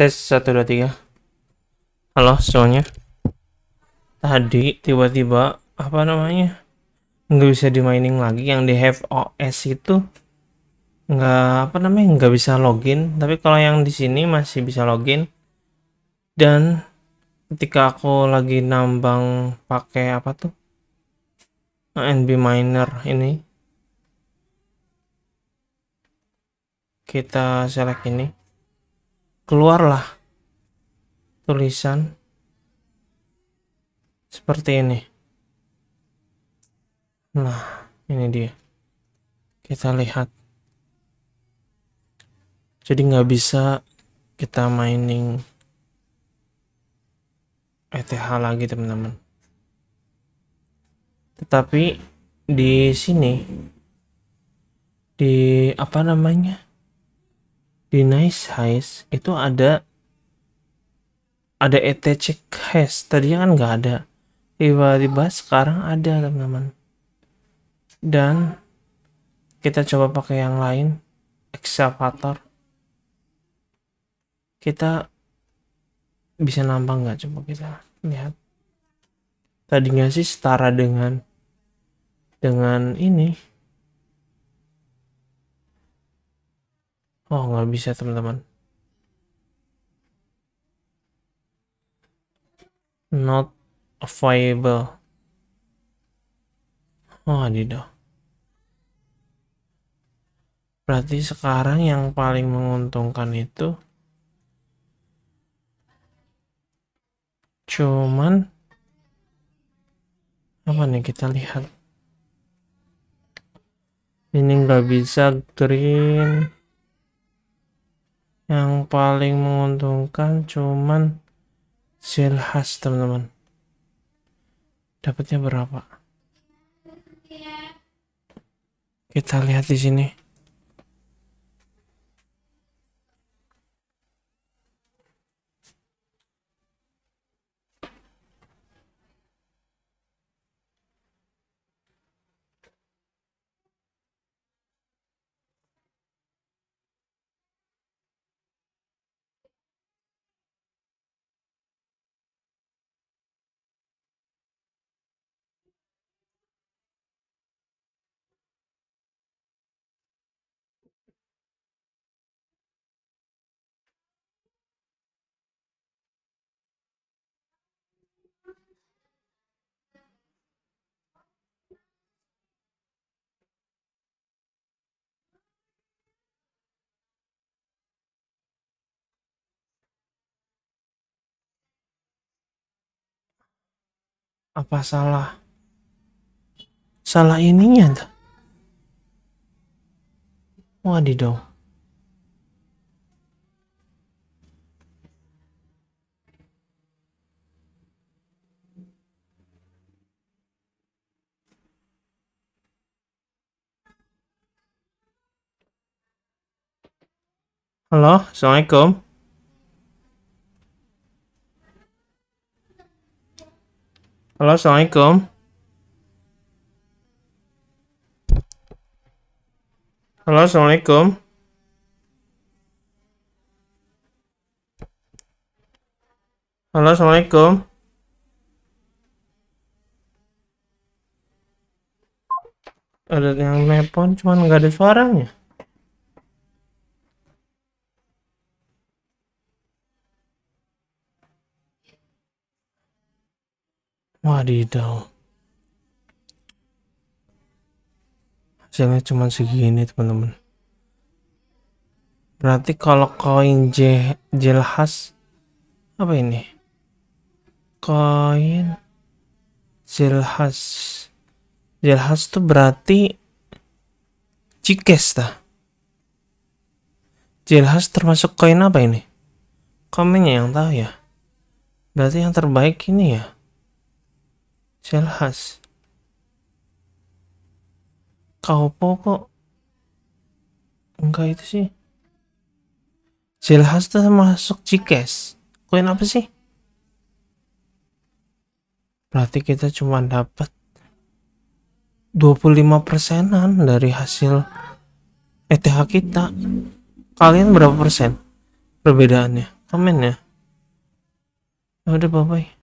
tes 1 2 3 halo soalnya tadi tiba-tiba apa namanya nggak bisa dimining lagi yang di have OS itu nggak apa namanya nggak bisa login tapi kalau yang di sini masih bisa login dan ketika aku lagi nambang pakai apa tuh NB miner ini kita select ini keluarlah tulisan seperti ini nah ini dia kita lihat jadi nggak bisa kita mining ETH lagi teman-teman tetapi di sini di apa namanya di nice hash itu ada ada etc heist Tadi kan nggak ada tiba-tiba sekarang ada teman-teman dan kita coba pakai yang lain excavator kita bisa nampak nggak coba kita lihat tadinya sih setara dengan dengan ini Oh, nggak bisa teman-teman. Not available. Oh, tidak. Berarti sekarang yang paling menguntungkan itu cuman apa nih kita lihat ini nggak bisa green yang paling menguntungkan cuman silhas teman-teman dapatnya berapa kita lihat di sini apa salah salah ininya tuh wadidaw Halo, Assalamualaikum. Halo, Assalamualaikum. Halo, Assalamualaikum. Halo, Assalamualaikum. Ada yang nelpon, cuman nggak ada suaranya. wadidaw hasilnya cuma segini teman-teman berarti kalau koin J jelas apa ini koin jelas jelas tuh berarti cikes dah Jelas termasuk koin apa ini komennya yang tahu ya berarti yang terbaik ini ya Selhas. kau pokok, enggak itu sih Zelhas tuh masuk Cikes koin apa sih berarti kita cuma dapat 25 persenan dari hasil ETH kita kalian berapa persen perbedaannya komen ya, ya udah bye bye